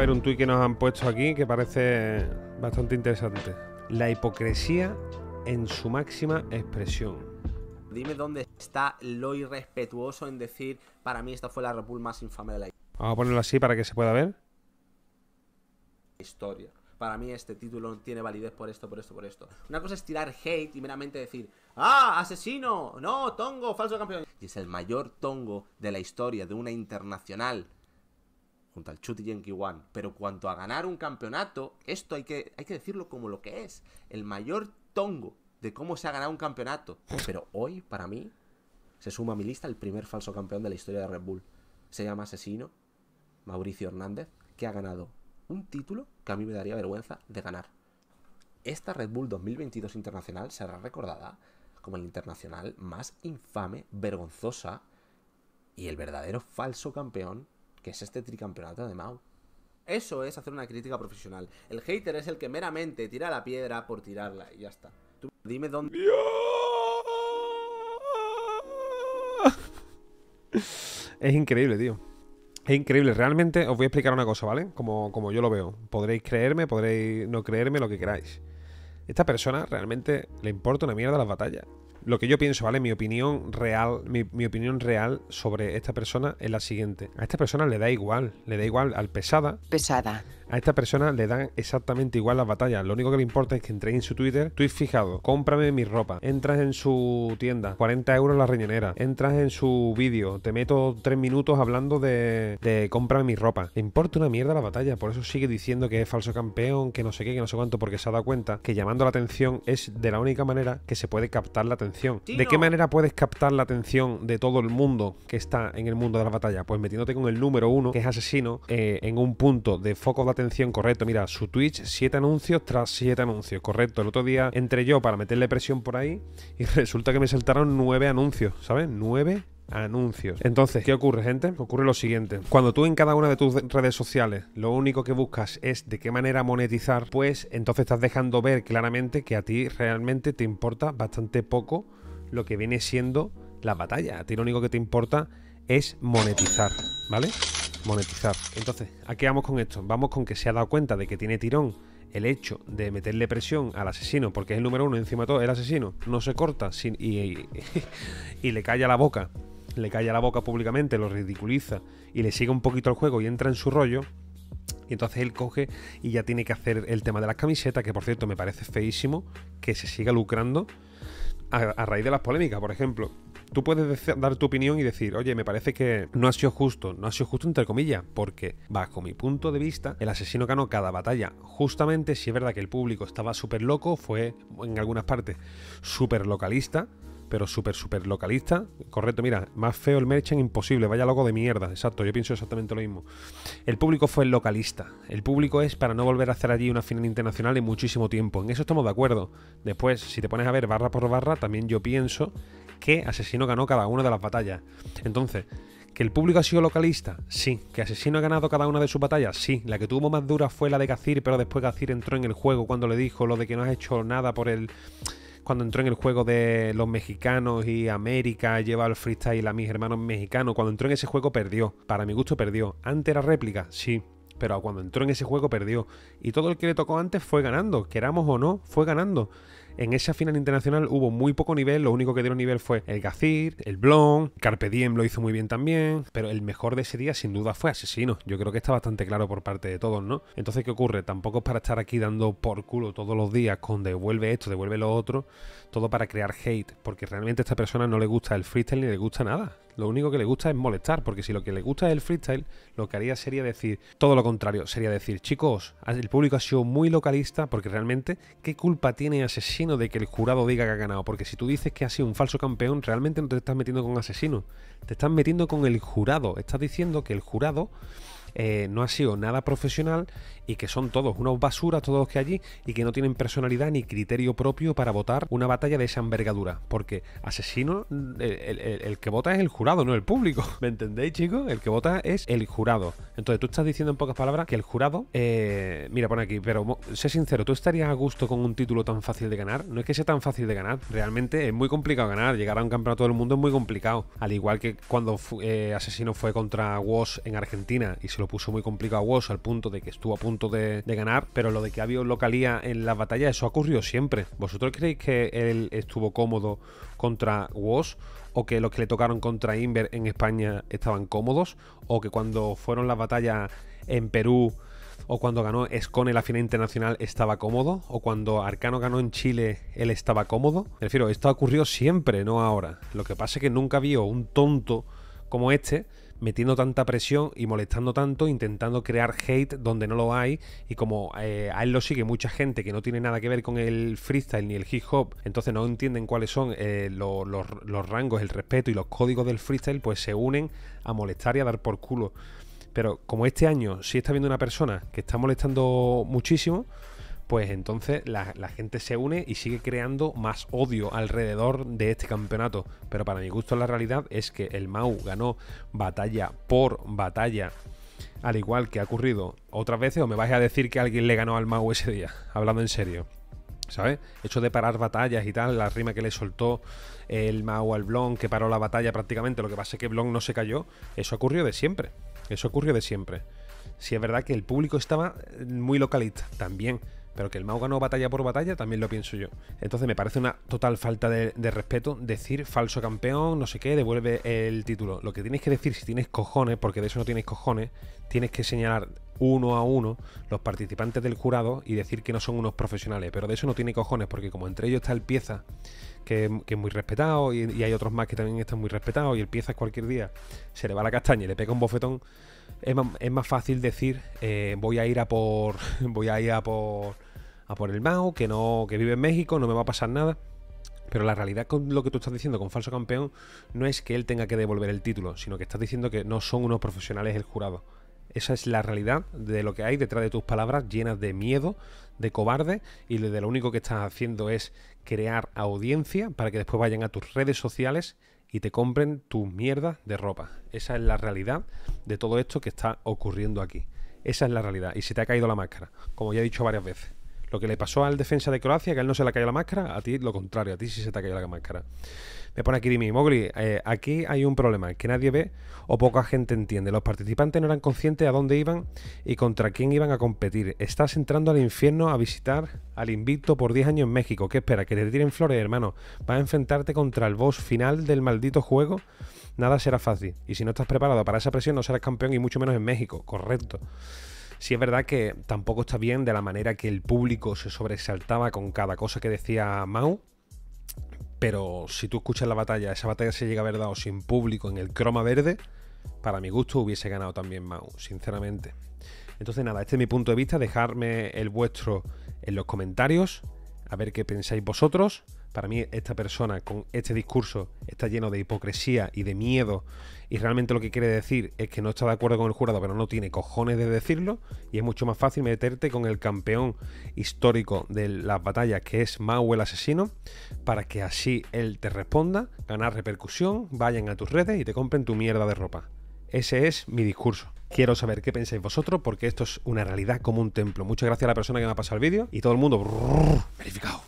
ver un tuit que nos han puesto aquí que parece bastante interesante. La hipocresía en su máxima expresión. Dime dónde está lo irrespetuoso en decir, para mí esta fue la Repul más infame de la historia. Vamos a ponerlo así para que se pueda ver. Historia. Para mí este título tiene validez por esto, por esto, por esto. Una cosa es tirar hate y meramente decir, ¡ah, asesino! ¡No, tongo, falso campeón! Y es el mayor tongo de la historia de una internacional junto al One. Pero cuanto a ganar un campeonato, esto hay que, hay que decirlo como lo que es, el mayor tongo de cómo se ha ganado un campeonato. Pero hoy, para mí, se suma a mi lista el primer falso campeón de la historia de Red Bull. Se llama Asesino, Mauricio Hernández, que ha ganado un título que a mí me daría vergüenza de ganar. Esta Red Bull 2022 Internacional será recordada como el internacional más infame, vergonzosa y el verdadero falso campeón que es este tricampeonato de Mau. Eso es hacer una crítica profesional. El hater es el que meramente tira la piedra por tirarla y ya está. dime dónde. Es increíble, tío. Es increíble. Realmente os voy a explicar una cosa, ¿vale? Como, como yo lo veo. Podréis creerme, podréis no creerme, lo que queráis. Esta persona realmente le importa una mierda las batallas lo que yo pienso, ¿vale? Mi opinión real, mi, opinión real sobre esta persona es la siguiente. A esta persona le da igual, le da igual al pesada. Pesada. A esta persona le dan exactamente igual las batallas. Lo único que le importa es que entréis en su Twitter, tweet fijado, cómprame mi ropa, entras en su tienda, 40 euros la riñonera, entras en su vídeo, te meto 3 minutos hablando de, de cómprame mi ropa. Le importa una mierda la batalla, por eso sigue diciendo que es falso campeón, que no sé qué, que no sé cuánto, porque se ha dado cuenta que llamando la atención es de la única manera que se puede captar la atención ¿De qué manera puedes captar la atención de todo el mundo que está en el mundo de la batalla? Pues metiéndote con el número uno, que es asesino, eh, en un punto de foco de atención correcto. Mira, su Twitch, siete anuncios tras siete anuncios, correcto. El otro día entré yo para meterle presión por ahí y resulta que me saltaron nueve anuncios, ¿sabes? Nueve anuncios. Entonces, ¿qué ocurre, gente? Ocurre lo siguiente. Cuando tú en cada una de tus redes sociales lo único que buscas es de qué manera monetizar, pues entonces estás dejando ver claramente que a ti realmente te importa bastante poco lo que viene siendo la batalla. A ti lo único que te importa es monetizar, ¿vale? Monetizar. Entonces, ¿a qué vamos con esto? Vamos con que se ha dado cuenta de que tiene tirón el hecho de meterle presión al asesino, porque es el número uno, encima de todo, el asesino no se corta y le calla la boca le calla la boca públicamente, lo ridiculiza y le sigue un poquito el juego y entra en su rollo. Y entonces él coge y ya tiene que hacer el tema de las camisetas, que por cierto me parece feísimo que se siga lucrando a, raíz de las polémicas, por ejemplo. Tú puedes dar tu opinión y decir, oye, me parece que no ha sido justo, no ha sido justo entre comillas, porque bajo mi punto de vista, el asesino ganó cada batalla. Justamente si es verdad que el público estaba súper loco, fue en algunas partes súper localista, pero súper, súper localista. Correcto, mira, más feo el merchant imposible, vaya loco de mierda. Exacto, yo pienso exactamente lo mismo. El público fue el localista. El público es para no volver a hacer allí una final internacional en muchísimo tiempo. En eso estamos de acuerdo. Después, si te pones a ver barra por barra, también yo pienso que Asesino ganó cada una de las batallas. Entonces, ¿Que el público ha sido localista? Sí. ¿Que Asesino ha ganado cada una de sus batallas? Sí. La que tuvo más dura fue la de Gazir, pero después Gazir entró en el juego cuando le dijo lo de que no has hecho nada por el cuando entró en el juego de los mexicanos y América lleva el freestyle a mis hermanos mexicanos. Cuando entró en ese juego perdió. Para mi gusto perdió. Antes era réplica, sí. Pero cuando entró en ese juego perdió. Y todo el que le tocó antes fue ganando. Queramos o no, fue ganando. En esa final internacional hubo muy poco nivel, lo único que dieron nivel fue el Gazir, el Blon, Carpe Diem lo hizo muy bien también, pero el mejor de ese día sin duda fue Asesino. Yo creo que está bastante claro por parte de todos, ¿no? Entonces, ¿qué ocurre? Tampoco es para estar aquí dando por culo todos los días con devuelve esto, devuelve lo otro, todo para crear hate, porque realmente a esta persona no le gusta el freestyle ni le gusta nada lo único que le gusta es molestar, porque si lo que le gusta es el freestyle, lo que haría sería decir todo lo contrario, sería decir, chicos, ah, el público ha sido muy localista, porque realmente, ¿qué culpa tiene Asesino de que el jurado diga que ha ganado? Porque si tú dices que ha sido un falso campeón, realmente no te estás metiendo con Asesino, te estás metiendo con el jurado, estás diciendo que el jurado eh, no ha sido nada profesional y que son todos unos basuras, todos los que allí, y que no tienen personalidad ni criterio propio para votar una batalla de esa envergadura. Porque asesino, el, que vota es el jurado, no el público. ¿Me entendéis, chicos? El que vota es el jurado. Entonces tú estás diciendo en pocas palabras que el jurado, eh, mira, pone aquí, pero sé sincero, ¿tú estarías a gusto con un título tan fácil de ganar? No es que sea tan fácil de ganar, realmente es muy complicado ganar. Llegar a un campeonato del mundo es muy complicado. Al igual que cuando eh, Asesino fue contra Woz en Argentina y se lo puso muy complicado a Walsh al punto de que estuvo a punto de, ganar, pero lo de que había habido localía en la batalla eso ha ocurrido siempre. ¿Vosotros creéis que él estuvo cómodo contra Walsh? o que los que le tocaron contra Inver en España estaban cómodos, o que cuando fueron las batallas en Perú o cuando ganó Escone la final internacional estaba cómodo, o cuando Arcano ganó en Chile él estaba cómodo. Me refiero, esto ha ocurrido siempre, no ahora. Lo que pasa es que nunca vio un tonto como este metiendo tanta presión y molestando tanto, intentando crear hate donde no lo hay. Y como eh, a él lo sigue mucha gente que no tiene nada que ver con el freestyle ni el hip hop, entonces no entienden cuáles son eh, los rangos, el respeto y los códigos del freestyle, pues se unen a molestar y a dar por culo. Pero como este año sí está viendo una persona que está molestando muchísimo, pues entonces la, gente se une y sigue creando más odio alrededor de este campeonato. Pero para mi gusto la realidad es que el Mau ganó batalla por batalla. Al igual que ha ocurrido otras veces, o me vais a decir que alguien le ganó al Mau ese día, hablando en serio. ¿Sabes? Hecho de parar batallas y tal, la rima que le soltó el Mau al Blon, que paró la batalla prácticamente, lo que pasa es que Blon no se cayó, eso ocurrió de siempre. Eso ocurrió de siempre. Si es verdad que el público estaba muy localista también pero que el Mau ganó batalla por batalla también lo pienso yo. Entonces me parece una total falta de, respeto decir falso campeón, no sé qué, devuelve el título. Lo que tienes que decir si tienes cojones, porque de eso no tienes cojones, tienes que señalar uno a uno los participantes del jurado y decir que no son unos profesionales, pero de eso no tiene cojones, porque como entre ellos está el pieza, que, es muy respetado, y, hay otros más que también están muy respetados, y el pieza cualquier día se le va la castaña y le pega un bofetón es más, fácil decir eh, voy a ir a por voy a ir a por a por el Mao que no que vive en México no me va a pasar nada pero la realidad con lo que tú estás diciendo con falso campeón no es que él tenga que devolver el título sino que estás diciendo que no son unos profesionales el jurado esa es la realidad de lo que hay detrás de tus palabras llenas de miedo, de cobarde y de lo único que estás haciendo es crear audiencia para que después vayan a tus redes sociales y te compren tu mierda de ropa. Esa es la realidad de todo esto que está ocurriendo aquí. Esa es la realidad. Y se te ha caído la máscara, como ya he dicho varias veces. Lo que le pasó al defensa de Croacia, que él no se le ha la máscara, a ti lo contrario, a ti sí se te ha caído la máscara. Me pone aquí Dimi, Mogri, eh, aquí hay un problema que nadie ve o poca gente entiende. Los participantes no eran conscientes a dónde iban y contra quién iban a competir. Estás entrando al infierno a visitar al invicto por 10 años en México. ¿Qué espera? ¿Que te tiren flores, hermano? ¿Vas a enfrentarte contra el boss final del maldito juego? Nada será fácil. Y si no estás preparado para esa presión, no serás campeón y mucho menos en México. Correcto. Sí es verdad que tampoco está bien de la manera que el público se sobresaltaba con cada cosa que decía Mau. Pero si tú escuchas la batalla, esa batalla se llega a haber dado sin público en el croma verde, para mi gusto hubiese ganado también Mau, sinceramente. Entonces nada, este es mi punto de vista, dejarme el vuestro en los comentarios, a ver qué pensáis vosotros para mí esta persona con este discurso está lleno de hipocresía y de miedo y realmente lo que quiere decir es que no está de acuerdo con el jurado, pero no tiene cojones de decirlo y es mucho más fácil meterte con el campeón histórico de las batallas que es Mau el asesino para que así él te responda, ganar repercusión, vayan a tus redes y te compren tu mierda de ropa. Ese es mi discurso. Quiero saber qué pensáis vosotros porque esto es una realidad como un templo. Muchas gracias a la persona que me ha pasado el vídeo y todo el mundo verificado.